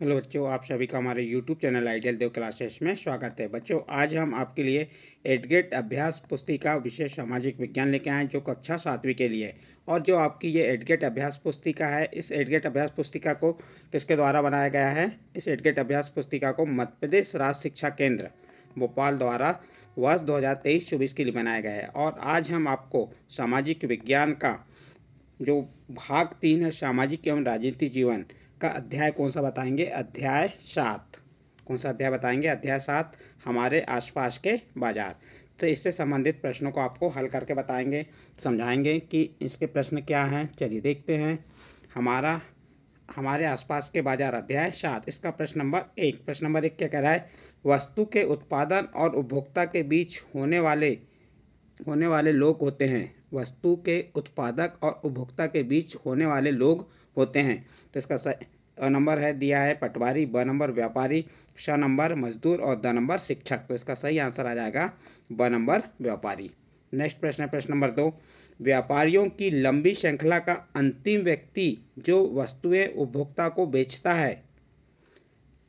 hello बच्चों आप सभी का हमारे YouTube channel ideal Dev classes में स्वागत है बच्चों आज हम आपके लिए एडग्रेड अभ्यास पुस्तिका विशेष सामाजिक विज्ञान लेके आए हैं जो कक्षा सातवीं के लिए और जो आपकी ये एडग्रेड अभ्यास पुस्तिका है इस एडग्रेड अभ्यास पुस्तिका को किसके द्वारा बनाया गया है इस एडग्रेड अभ्यास पुस्तिका को मध्य प्रदेश राज्य शिक्षा केंद्र भोपाल द्वारा वर्ष दो हज़ार के लिए बनाया गया है और आज हम आपको सामाजिक विज्ञान का जो भाग तीन है सामाजिक एवं राजनीतिक जीवन का अध्याय कौन सा बताएंगे अध्याय सात कौन सा अध्याय बताएंगे अध्याय सात हमारे आसपास के बाजार तो इससे संबंधित प्रश्नों को आपको हल करके बताएंगे समझाएंगे कि इसके प्रश्न क्या हैं चलिए देखते हैं हमारा हमारे आसपास के बाजार अध्याय सात इसका प्रश्न नंबर एक प्रश्न नंबर एक क्या कह रहा है वस्तु के उत्पादन और उपभोक्ता के बीच होने वाले होने वाले लोग होते हैं वस्तु के उत्पादक और उपभोक्ता के बीच होने वाले लोग होते हैं तो इसका नंबर है दिया है पटवारी ब नंबर व्यापारी श नंबर मजदूर और द नंबर शिक्षक तो इसका सही आंसर आ जाएगा ब नंबर व्यापारी नेक्स्ट प्रश्न है प्रश्न नंबर दो व्यापारियों की लंबी श्रृंखला का अंतिम व्यक्ति जो वस्तुएं उपभोक्ता को बेचता है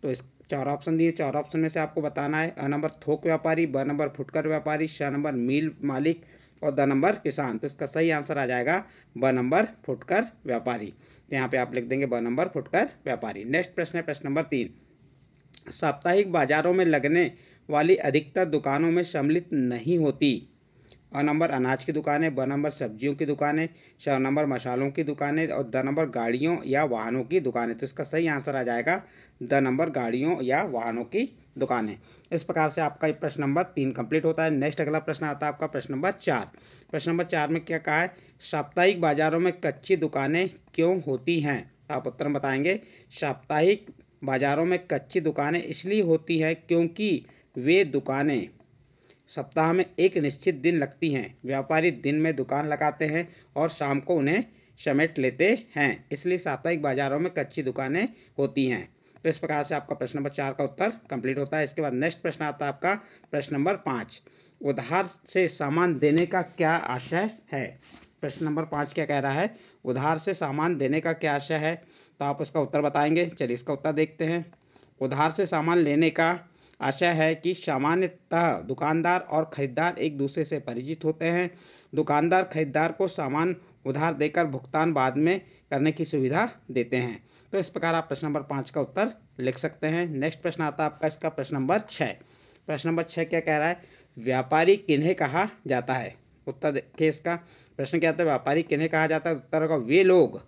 तो इस चार ऑप्शन दिए चार ऑप्शन में से आपको बताना है अ नंबर थोक व्यापारी ब नंबर फुटकर व्यापारी श नंबर मील मालिक और द नंबर किसान तो इसका सही आंसर आ जाएगा ब नंबर फुटकर व्यापारी तो यहाँ पे आप लिख देंगे ब नंबर फुटकर व्यापारी नेक्स्ट प्रश्न है प्रश्न नंबर तीन साप्ताहिक बाजारों में लगने वाली अधिकतर दुकानों में सम्मिलित नहीं होती अ नंबर अनाज की दुकान है ब नंबर सब्जियों की दुकान है श नंबर मसालों की दुकान है और द नंबर गाड़ियों या वाहनों की दुकान है तो इसका सही आंसर आ जाएगा द नंबर गाड़ियों या वाहनों की दुकान है इस प्रकार से आपका प्रश्न नंबर तीन कंप्लीट होता है नेक्स्ट अगला प्रश्न आता है आपका प्रश्न नंबर चार प्रश्न नंबर चार में क्या कहा है साप्ताहिक बाजारों में कच्ची दुकानें क्यों होती हैं आप उत्तर बताएंगे साप्ताहिक बाजारों में कच्ची दुकानें इसलिए होती हैं क्योंकि वे दुकानें सप्ताह में एक निश्चित दिन लगती हैं व्यापारी दिन में दुकान लगाते हैं और शाम को उन्हें समेट लेते हैं इसलिए साप्ताहिक बाजारों में कच्ची दुकानें होती हैं तो इस प्रकार से आपका प्रश्न नंबर चार का उत्तर कंप्लीट होता है इसके बाद नेक्स्ट प्रश्न आता है आपका प्रश्न नंबर पाँच उधार से सामान देने का क्या आशय है प्रश्न नंबर पाँच क्या कह रहा है उधार से सामान देने का क्या आशय है तो आप उसका उत्तर बताएंगे चलिए इसका उत्तर देखते हैं उधार से सामान लेने का आशा है कि सामान्यतः दुकानदार और खरीदार एक दूसरे से परिचित होते हैं दुकानदार खरीदार को सामान उधार देकर भुगतान बाद में करने की सुविधा देते हैं तो इस प्रकार आप प्रश्न नंबर पाँच का उत्तर लिख सकते हैं नेक्स्ट प्रश्न आता है आपका इसका प्रश्न नंबर छः प्रश्न नंबर छः क्या कह रहा है व्यापारी किन्हें कहा जाता है उत्तर देखिए इसका प्रश्न क्या आता है व्यापारी किन्हें कहा जाता है उत्तर होगा वे लोग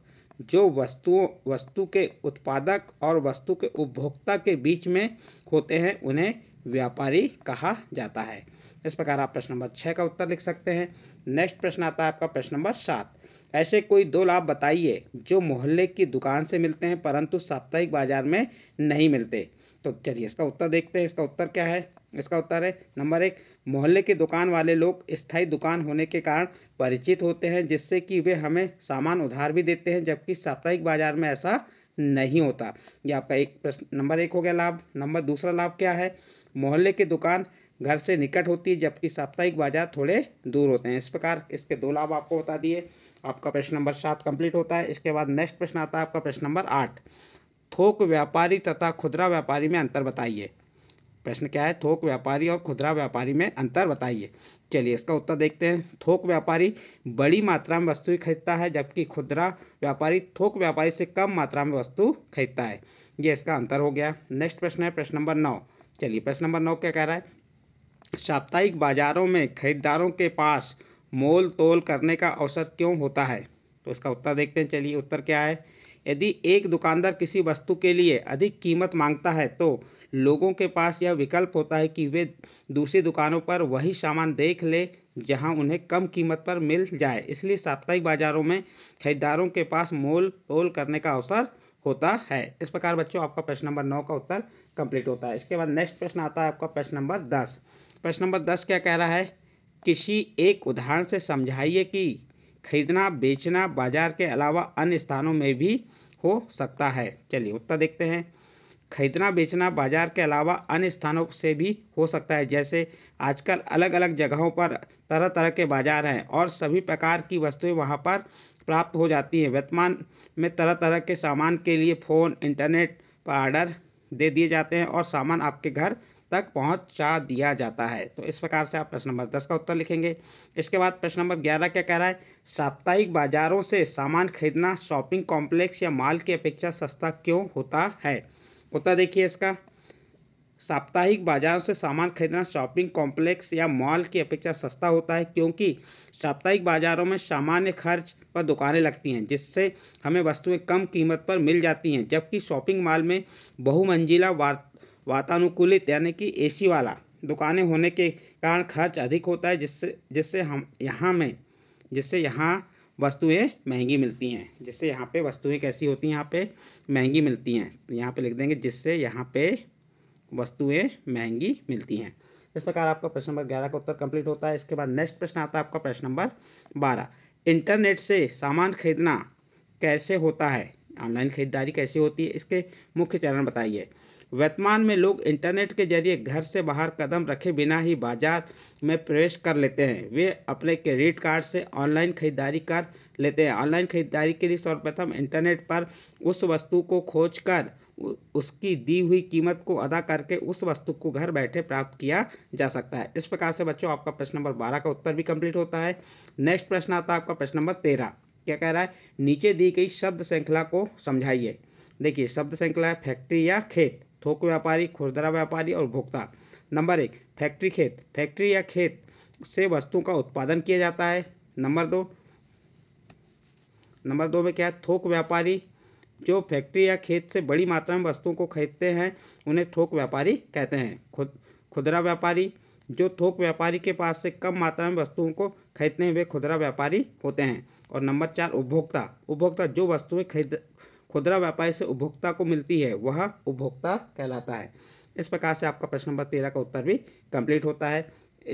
जो वस्तुओं वस्तु के उत्पादक और वस्तु के उपभोक्ता के बीच में होते हैं उन्हें व्यापारी कहा जाता है इस प्रकार आप प्रश्न नंबर छः का उत्तर लिख सकते हैं नेक्स्ट प्रश्न आता है आपका प्रश्न नंबर सात ऐसे कोई दो लाभ बताइए जो मोहल्ले की दुकान से मिलते हैं परंतु साप्ताहिक बाजार में नहीं मिलते तो चलिए इसका उत्तर देखते हैं इसका उत्तर क्या है इसका उत्तर है नंबर एक मोहल्ले की दुकान वाले लोग स्थायी दुकान होने के कारण परिचित होते हैं जिससे कि वे हमें सामान उधार भी देते हैं जबकि साप्ताहिक बाजार में ऐसा नहीं होता यह आपका एक प्रश्न नंबर एक हो गया लाभ नंबर दूसरा लाभ क्या है मोहल्ले की दुकान घर से निकट होती है जबकि साप्ताहिक बाजार थोड़े दूर होते हैं इस प्रकार इसके दो लाभ आपको बता दिए आपका प्रश्न नंबर सात कंप्लीट होता है इसके बाद नेक्स्ट प्रश्न आता है आपका प्रश्न नंबर आठ थोक व्यापारी तथा खुदरा व्यापारी में अंतर बताइए प्रश्न क्या है थोक व्यापारी और खुदरा व्यापारी में अंतर बताइए चलिए इसका उत्तर देखते हैं थोक व्यापारी बड़ी मात्रा में वस्तु खरीदता है जबकि खुदरा व्यापारी थोक व्यापारी से कम मात्रा में वस्तु खरीदता है ये इसका अंतर हो गया नेक्स्ट प्रश्न है प्रश्न नंबर नौ चलिए प्रश्न नंबर नौ क्या कह रहा है साप्ताहिक बाजारों में खरीदारों के पास मोल तोल करने का अवसर क्यों होता है तो इसका उत्तर देखते हैं चलिए उत्तर क्या है यदि एक दुकानदार किसी वस्तु के लिए अधिक कीमत मांगता है तो लोगों के पास यह विकल्प होता है कि वे दूसरी दुकानों पर वही सामान देख ले जहां उन्हें कम कीमत पर मिल जाए इसलिए साप्ताहिक बाज़ारों में खरीदारों के पास मोल तोल करने का अवसर होता है इस प्रकार बच्चों आपका प्रश्न नंबर नौ का उत्तर कंप्लीट होता है इसके बाद नेक्स्ट प्रश्न आता है आपका प्रश्न नंबर दस प्रश्न नंबर दस क्या कह रहा है किसी एक उदाहरण से समझाइए कि खरीदना बेचना बाजार के अलावा अन्य स्थानों में भी हो सकता है चलिए उत्तर देखते हैं खरीदना बेचना बाजार के अलावा अन्य स्थानों से भी हो सकता है जैसे आजकल अलग अलग जगहों पर तरह तरह के बाजार हैं और सभी प्रकार की वस्तुएं वहां पर प्राप्त हो जाती हैं वर्तमान में तरह तरह के सामान के लिए फ़ोन इंटरनेट पर आर्डर दे दिए जाते हैं और सामान आपके घर तक पहुंचा दिया जाता है तो इस प्रकार से आप प्रश्न नंबर दस का उत्तर लिखेंगे इसके बाद प्रश्न नंबर ग्यारह क्या कह रहा है साप्ताहिक बाजारों से सामान खरीदना शॉपिंग कॉम्प्लेक्स या माल की अपेक्षा सस्ता क्यों होता है उत्तर देखिए इसका साप्ताहिक बाजारों से सामान खरीदना शॉपिंग कॉम्प्लेक्स या मॉल की अपेक्षा सस्ता होता है क्योंकि साप्ताहिक बाजारों में सामान्य खर्च पर दुकानें लगती हैं जिससे हमें वस्तुएं कम कीमत पर मिल जाती हैं जबकि शॉपिंग मॉल में बहुमंजिला वार्ता वातानुकूलित यानी कि एसी वाला दुकानें होने के कारण खर्च अधिक होता है जिससे जिससे हम यहाँ में जिससे यहाँ वस्तुएं महंगी मिलती हैं जिससे यहाँ पे वस्तुएं कैसी होती हैं यहाँ पे महंगी मिलती हैं तो यहाँ पे लिख देंगे जिससे यहाँ पे वस्तुएं महंगी मिलती हैं इस प्रकार आपका प्रश्न नंबर ग्यारह का उत्तर कंप्लीट होता है इसके बाद नेक्स्ट प्रश्न आता है आपका प्रश्न नंबर बारह इंटरनेट से सामान खरीदना कैसे होता है ऑनलाइन खरीदारी कैसे होती है इसके मुख्य चरण बताइए वर्तमान में लोग इंटरनेट के जरिए घर से बाहर कदम रखे बिना ही बाजार में प्रवेश कर लेते हैं वे अपने क्रेडिट कार्ड से ऑनलाइन खरीदारी कर लेते हैं ऑनलाइन खरीदारी के लिए सर्वप्रथम इंटरनेट पर उस वस्तु को खोज कर उसकी दी हुई कीमत को अदा करके उस वस्तु को घर बैठे प्राप्त किया जा सकता है इस प्रकार से बच्चों आपका प्रश्न नंबर बारह का उत्तर भी कंप्लीट होता है नेक्स्ट प्रश्न आता है आपका प्रश्न नंबर तेरह क्या कह रहा है नीचे दी गई शब्द श्रृंखला को समझाइए देखिए शब्द श्रृंखला है फैक्ट्री या खेत थोक व्यापारी खुदरा व्यापारी और उपभोक्ता नंबर एक फैक्ट्री खेत फैक्ट्री या खेत से वस्तु का उत्पादन किया जाता है नंबर दो नंबर दो में क्या है थोक व्यापारी जो फैक्ट्री या खेत से बड़ी मात्रा में वस्तुओं को खरीदते हैं उन्हें थोक व्यापारी कहते हैं खुद खुदरा व्यापारी जो थोक व्यापारी के पास से कम मात्रा में वस्तुओं को खरीदते हैं वे खुदरा व्यापारी होते हैं और नंबर चार उपभोक्ता उपभोक्ता जो वस्तुएं खरीद खुदरा व्यापारी से उपभोक्ता को मिलती है वह उपभोक्ता कहलाता है इस प्रकार से आपका प्रश्न नंबर तेरह का उत्तर भी कंप्लीट होता है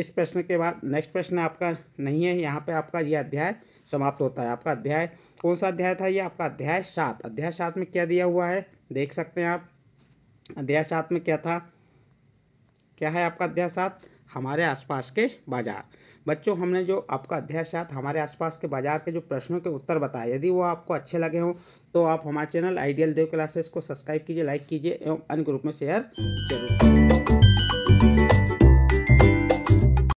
इस प्रश्न के बाद नेक्स्ट प्रश्न आपका नहीं है यहाँ पे आपका यह अध्याय समाप्त होता है आपका अध्याय कौन सा अध्याय था यह आपका अध्याय सात अध्याय सात में क्या दिया हुआ है देख सकते हैं आप अध्याय सात में क्या था क्या है आपका अध्याय सात हमारे आसपास के बाजार बच्चों हमने जो आपका अध्याय साथ हमारे आसपास के बाजार के जो प्रश्नों के उत्तर बताए यदि वो आपको अच्छे लगे हों तो आप हमारे चैनल आइडियल देव क्लासेस को सब्सक्राइब कीजिए लाइक कीजिए एवं अन्य ग्रुप में शेयर जरूर